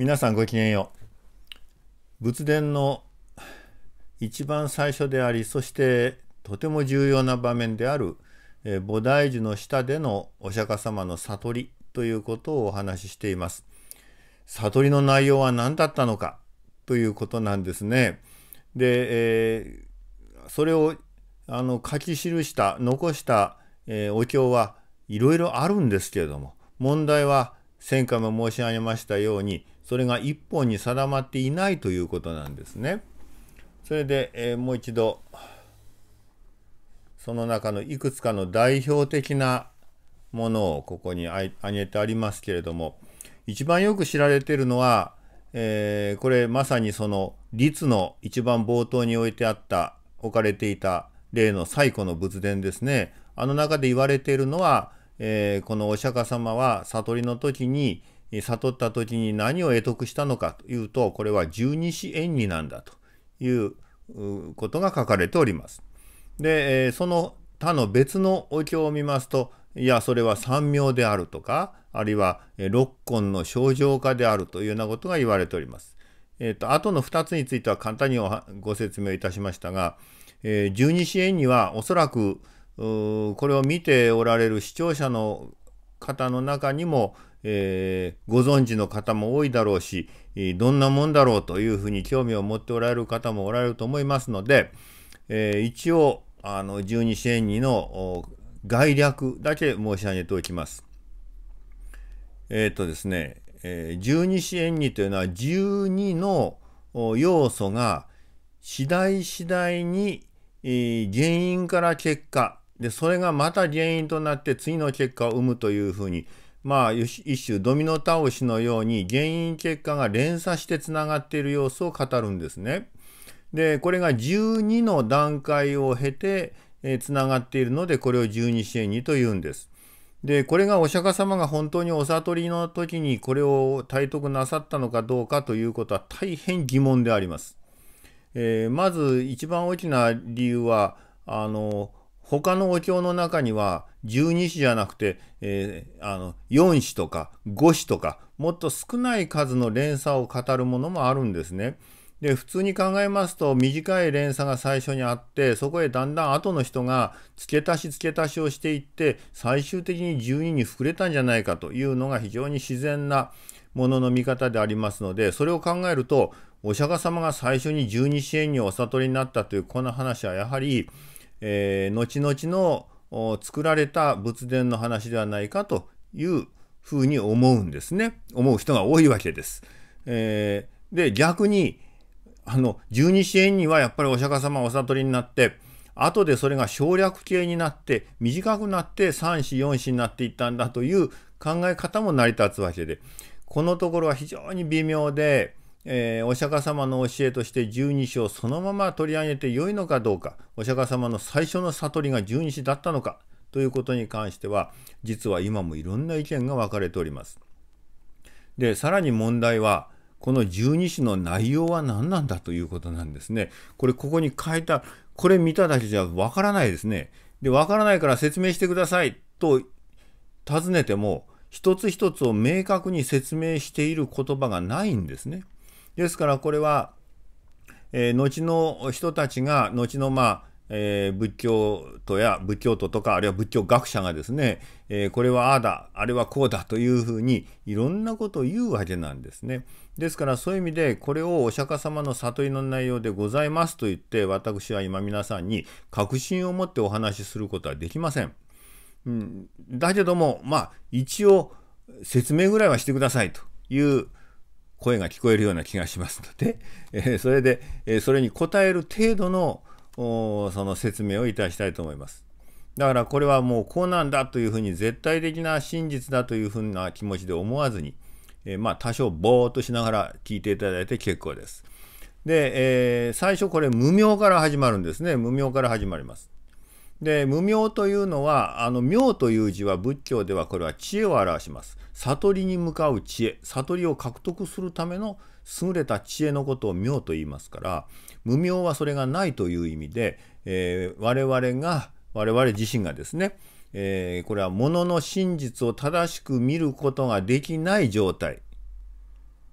皆さんごきげんよう。仏殿の一番最初であり、そしてとても重要な場面である、えー、菩提樹の下でのお釈迦様の悟りということをお話ししています。悟りの内容は何だったのかということなんですね。で、えー、それをあの書き記した残した、えー、お経はいろいろあるんですけれども問題は先回も申し上げましたようにそれが一本に定まっていないということなんですね。それで、えー、もう一度その中のいくつかの代表的なものをここに挙げてありますけれども一番よく知られているのは、えー、これまさにその律の一番冒頭に置いてあった置かれていた例の最古の仏殿ですねあの中で言われているのはえー、このお釈迦様は悟りの時に悟った時に何を得得したのかというとこれは十二支縁になんだということが書かれております。で、その他の別のお経を見ますといやそれは三名であるとかあるいは六根の症状化であるというようなことが言われております。えーと、後の2つについては簡単にご説明いたしましたが、十二支縁にはおそらく、これを見ておられる視聴者の方の中にも、えー、ご存知の方も多いだろうし、どんなもんだろうというふうに興味を持っておられる方もおられると思いますので、えー、一応、あの、十二支援二の概略だけ申し上げておきます。えっ、ー、とですね、え十二支援二というのは12の要素が次第次第に、え原因から結果でそれがまた原因となって次の結果を生むというふうにまあ一種ドミノ倒しのように原因結果が連鎖してつながっている様子を語るんですね。でこれが12の段階を経てつな、えがっているのでこれを十二支援にというんです。でこれがお釈迦様が本当にお悟りの時にこれを体得なさったのかどうかということは大変疑問であります。えー、まず一番大きな理由はあの他のお経の中には12子じゃなくて、えー、あの4子とか5子とかもっと少ない数の連鎖を語るものもあるんですね。で普通に考えますと短い連鎖が最初にあってそこへだんだん後の人が付け足し付け足しをしていって最終的に12に膨れたんじゃないかというのが非常に自然なものの見方でありますのでそれを考えるとお釈迦様が最初に十二支援にお悟りになったというこの話はやはりえー、後々の作られた仏殿の話ではないかというふうに思うんですね。思う人が多いわけです。えー、で、逆に、あの、十二支援にはやっぱりお釈迦様お悟りになって、後でそれが省略形になって、短くなって3支4支になっていったんだという考え方も成り立つわけで、このところは非常に微妙で、えー、お釈迦様の教えとして十二支をそのまま取り上げてよいのかどうかお釈迦様の最初の悟りが十二支だったのかということに関しては実は今もいろんな意見が分かれております。でさらに問題はこの十二支の内容は何なんだということなんですね。これここに書いたこれ見ただけじゃ分からないですね。で分からないから説明してくださいと尋ねても一つ一つを明確に説明している言葉がないんですね。ですからこれは、えー、後の人たちが後のまあえー、仏教徒や仏教徒とかあるいは仏教学者がですね、えー、これはああだあれはこうだというふうにいろんなことを言うわけなんですね。ですからそういう意味でこれをお釈迦様の悟りの内容でございますと言って私は今皆さんに確信を持ってお話しすることはできません。うん、だけどもまあ一応説明ぐらいはしてくださいという声が聞こえるような気がしますので、えー、それで、えー、それに応える程度のその説明をいたしたいと思います。だからこれはもうこうなんだというふうに絶対的な真実だというふうな気持ちで思わずに、えー、まあ多少ぼーっとしながら聞いていただいて結構です。で、え最初これ無名から始まるんですね。無名から始まります。で無明というのはあの明という字は仏教ではこれは知恵を表します悟りに向かう知恵悟りを獲得するための優れた知恵のことを明と言いますから無明はそれがないという意味で、えー、我々が我々自身がですね、えー、これはのの真実を正しく見ることができない状態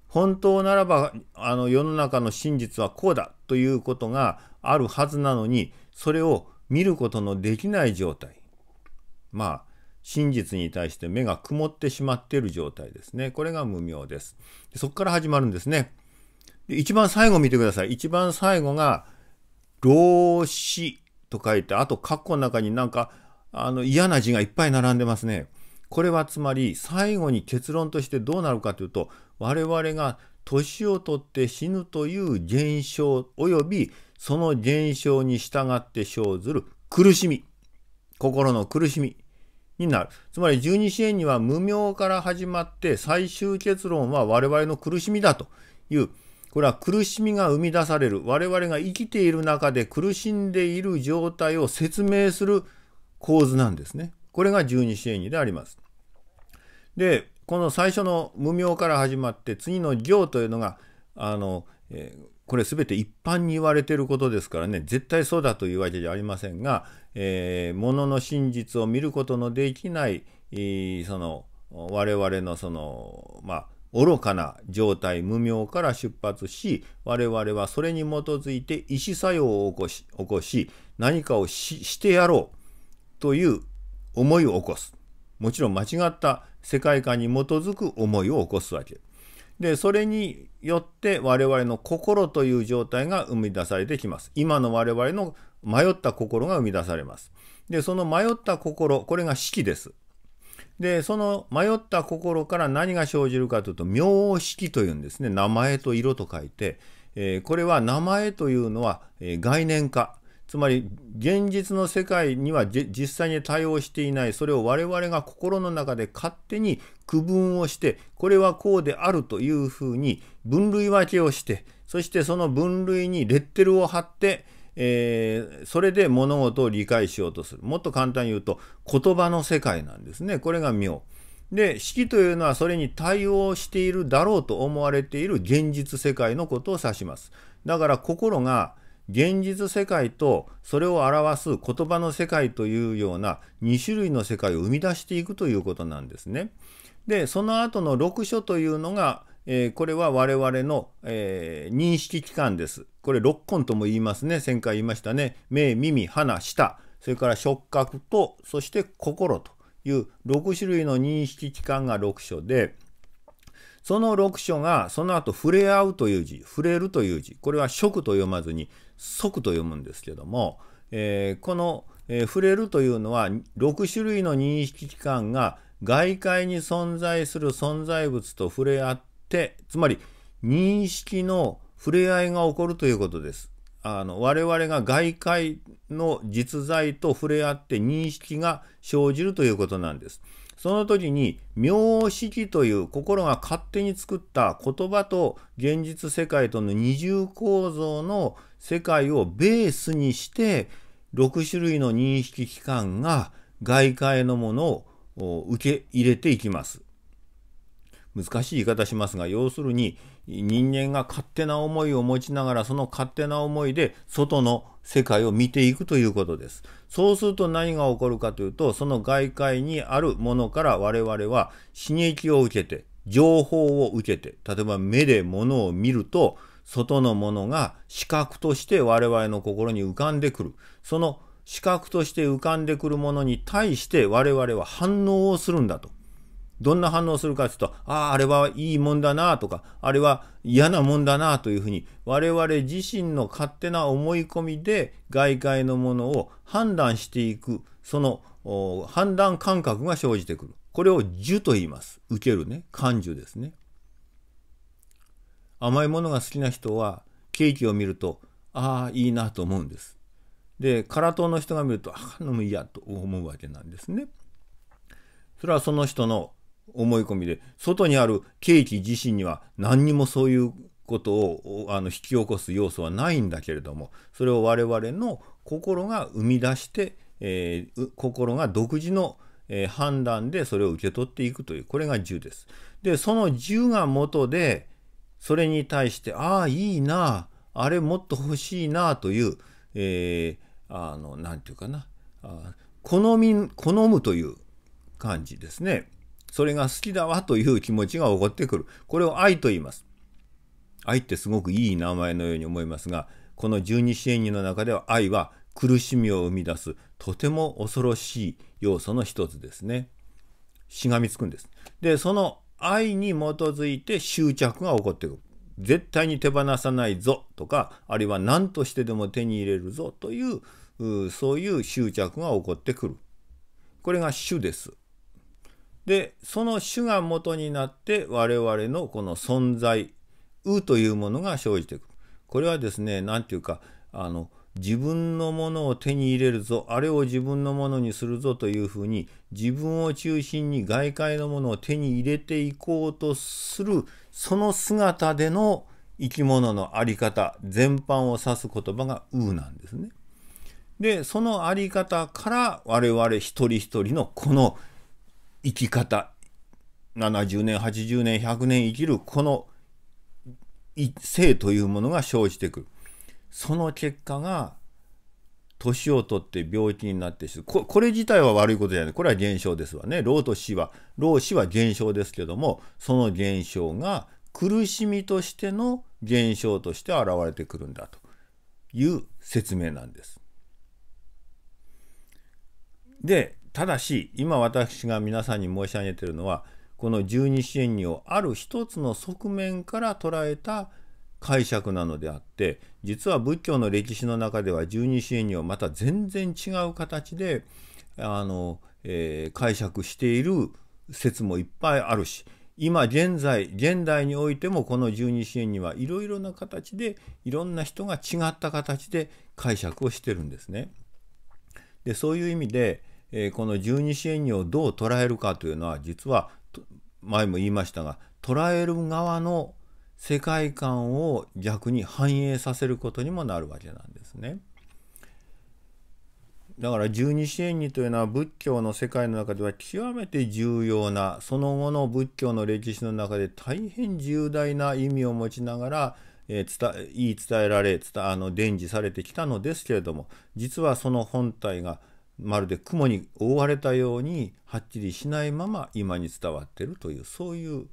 本当ならばあの世の中の真実はこうだということがあるはずなのにそれを見ることのできない状態まあ真実に対して目が曇ってしまっている状態ですねこれが無明ですそこから始まるんですねで一番最後見てください一番最後が老子と書いてあと括弧の中になんかあの嫌な字がいっぱい並んでますねこれはつまり最後に結論としてどうなるかというと我々が年を取って死ぬという現象及びその現象に従って生ずる苦しみ、心の苦しみになる。つまり十二支援には無明から始まって最終結論は我々の苦しみだという、これは苦しみが生み出される、我々が生きている中で苦しんでいる状態を説明する構図なんですね。これが十二支援にであります。で、この最初の無明から始まって次の行というのが、あの、えーこれ全て一般に言われてることですからね絶対そうだというわけじゃありませんが、えー、ものの真実を見ることのできない、えー、その我々のそのまあ愚かな状態無明から出発し我々はそれに基づいて意思作用を起こし起こし何かをしてやろうという思いを起こすもちろん間違った世界観に基づく思いを起こすわけでそれによって我々の心という状態が生み出されてきます今の我々の迷った心が生み出されますでその迷った心これが式ですでその迷った心から何が生じるかというと名式というんですね名前と色と書いて、えー、これは名前というのは、えー、概念化つまり現実の世界には実際に対応していないそれを我々が心の中で勝手に区分をしてこれはこうであるというふうに分類分けをしてそしてその分類にレッテルを貼ってえー、それで物事を理解しようとする。もっと簡単に言うと、言葉の世界なんですね。これが妙。で、式というのはそれに対応しているだろうと思われている現実世界のことを指します。だから心が現実世界とそれを表す言葉の世界というような2種類の世界を生み出していくということなんですね。でその後の6書というのが、えー、これは我々の、えー、認識器官です。これ6根とも言いますね先回言いましたね目耳鼻舌それから触覚とそして心という6種類の認識器官が6書でその6書がその後触れ合うという字触れるという字これは触と読まずに即と読むんですけども、えー、この、えー、触れるというのは6種類の認識器官が外界に存在する存在物と触れ合って、つまり認識の触れ合いが起こるということです。あの我々が外界の実在と触れ合って認識が生じるということなんです。その時に妙識という心が勝手に作った言葉と現実世界との二重構造の世界をベースにして6種類の認識機関が外界のものを受け入れていきます。難しい言い方しますが要するに人間が勝手な思いを持ちながらその勝手な思いで外の世界を見ていくということです。そうすると何が起こるかというとその外界にあるものから我々は刺激を受けて情報を受けて例えば目で物を見ると外のものが視覚として我々の心に浮かんでくるその視覚として浮かんでくるものに対して我々は反応をするんだと。どんな反応するかというと、ああ、あれはいいもんだなとか、あれは嫌なもんだなというふうに、我々自身の勝手な思い込みで外界のものを判断していく、その判断感覚が生じてくる。これを受と言います。受けるね。感受ですね。甘いものが好きな人は、ケーキを見ると、ああ、いいなと思うんです。で空党の人が見るとあのもいやと思うわけなんですね。それはその人の思い込みで外にあるケーキ自身には何にもそういうことをあの引き起こす要素はないんだけれどもそれを我々の心が生み出して、えー、心が独自の、え判断でそれを受け取っていくというこれが銃です。でその銃が元でそれに対してああいいなあれもっと欲しいなという、えーあの何て言うかな好み好むという感じですね。それが好きだわという気持ちが起こってくる。これを愛と言います。愛ってすごくいい名前のように思いますが、この十二支援人の中では愛は苦しみを生み出すとても恐ろしい要素の一つですね。しがみつくんです。で、その愛に基づいて執着が起こってくる。絶対に手放さないぞとかあるいは何としてでも手に入れるぞというそういう執着が起こってくるこれが主です。でその主が元になって我々のこの存在「う」というものが生じてくる。これはですね何て言うかあの自分のものを手に入れるぞ、あれを自分のものにするぞというふうに、自分を中心に外界のものを手に入れていこうとする、その姿での生き物の在り方、全般を指す言葉がうなんですね。で、その在り方から我々一人一人のこの生き方、70年、80年、100年生きるこの生というものが生じてくる。その結果が年を取って病気になってここれ自体は悪いことじゃないこれは減少ですわね老と死は老死は減少ですけどもその減少が苦しみとしての減少として現れてくるんだという説明なんです。でただし今私が皆さんに申し上げているのはこの十二支援にをある一つの側面から捉えた「解釈なのであって実は仏教の歴史の中では十二支縁にはまた全然違う形であの、えー、解釈している説もいっぱいあるし今現在現代においてもこの十二支援にはいろいろな形でいろんな人が違った形で解釈をしてるんですね。でそういう意味で、えー、この十二支援にをどう捉えるかというのは実は前も言いましたが捉える側の世界観を逆に反映させることにもなるわけなんですね。だから十二支援にというのは仏教の世界の中では極めて重要なその後の仏教の歴史の中で大変重大な意味を持ちながら、えー、伝言い伝えられ伝あの伝授されてきたのですけれども実はその本体がまるで雲に覆われたようにはっきりしないまま今に伝わってるというそういう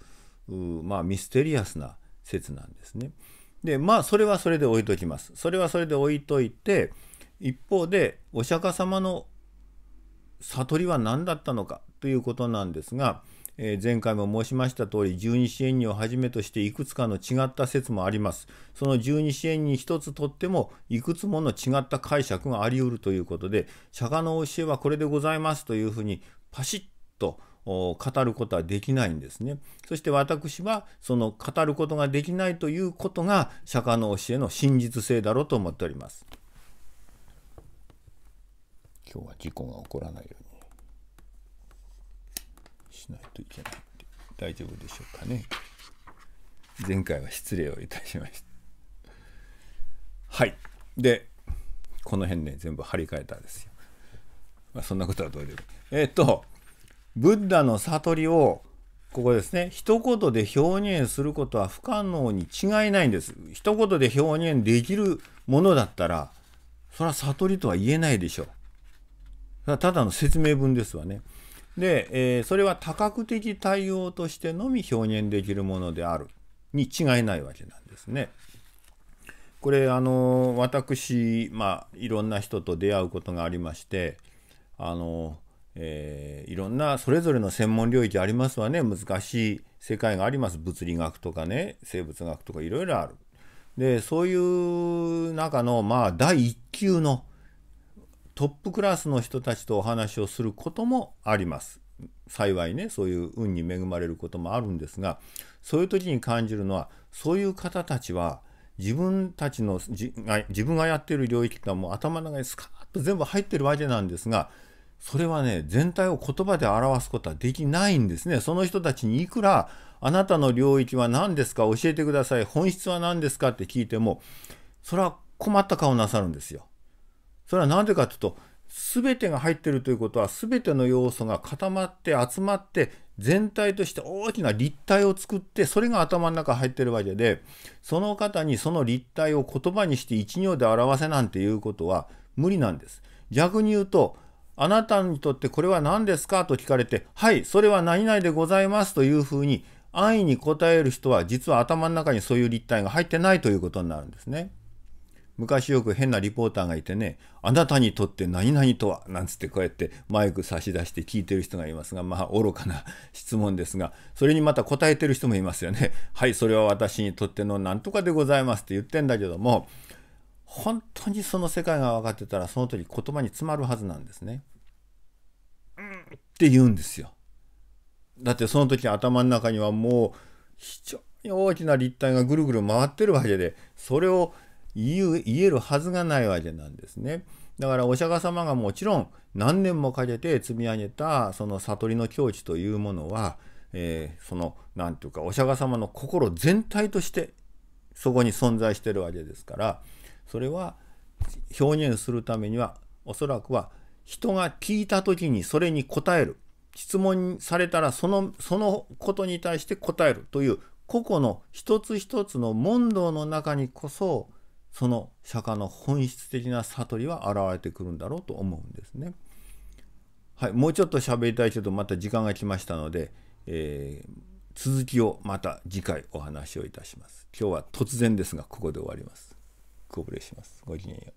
まあミステリアスな説なんですね。でまあそれはそれで置いときます。それはそれで置いといて一方でお釈迦様の悟りは何だったのかということなんですが、えー、前回も申しました通り十二支援人をはじめとしていくつかの違った説もあります。その十二支援人一つとってもいくつもの違った解釈がありうるということで釈迦の教えはこれでございますというふうにパシッと語ることはできないんですね。そして私はその語ることができないということが釈迦の教えの真実性だろうと思っております。今日は事故が起こらないようにしないといけないって大丈夫でしょうかね。前回は失礼をいたしました。はい。で、この辺ね、全部張り替えたんですよ。まあ、そんなことはどうでもいい。えっ、と、ブッダの悟りをここですね一言で表現することは不可能に違いないんです一言で表現できるものだったらそれは悟りとは言えないでしょうただの説明文ですわねで、えー、それは多角的対応としてのみ表現できるものであるに違いないわけなんですね。これあの私、まあ、いろんな人と出会うことがありましてあのえー、いろんなそれぞれの専門領域ありますわね難しい世界があります物理学とかね生物学とかいろいろある。でそういう中のまあ第一級のトップクラスの人たちとお話をすることもあります。幸いねそういう運に恵まれることもあるんですがそういう時に感じるのはそういう方たちは自分たちの自分がやってる領域がもう頭の中にスカーッと全部入ってるわけなんですがそれはね、全体を言葉で表すことはできないんですね。その人たちにいくら、あなたの領域は何ですか教えてください。本質は何ですかって聞いても、それは困った顔なさるんですよ。それは何でかというと、全てが入ってるということは、全ての要素が固まって集まって、全体として大きな立体を作って、それが頭の中入ってるわけで、その方にその立体を言葉にして一行で表せなんていうことは無理なんです。逆に言うと、あなたにとってこれは何ですかと聞かれて、はい、それは何々でございますというふうに安易に答える人は実は頭の中にそういう立体が入ってないということになるんですね。昔よく変なリポーターがいてね、あなたにとって何々とは、なんつってこうやってマイク差し出して聞いてる人がいますが、まあ愚かな質問ですが、それにまた答えてる人もいますよね。はい、それは私にとっての何とかでございますって言ってんだけども、本当にその世界が分かってたらその時言葉に詰まるはずなんですね。うんって言うんですよ。だってその時頭の中にはもう非常に大きな立体がぐるぐる回ってるわけでそれを言えるはずがないわけなんですね。だからお釈迦様がもちろん何年もかけて積み上げたその悟りの境地というものは、えー、その何て言うかお釈迦様の心全体としてそこに存在してるわけですから。それは表現するためにはおそらくは人が聞いた時にそれに答える質問されたらそのそのことに対して答えるという個々の一つ一つの問答の中にこそその釈迦の本質的な悟りは現れてくるんだろうと思うんですね。はい、もうちょっと喋りたいけどまた時間が来ましたので、えー、続きをまた次回お話をいたします。今日は突然ですがここで終わります。ご無礼します。ごきげんよう。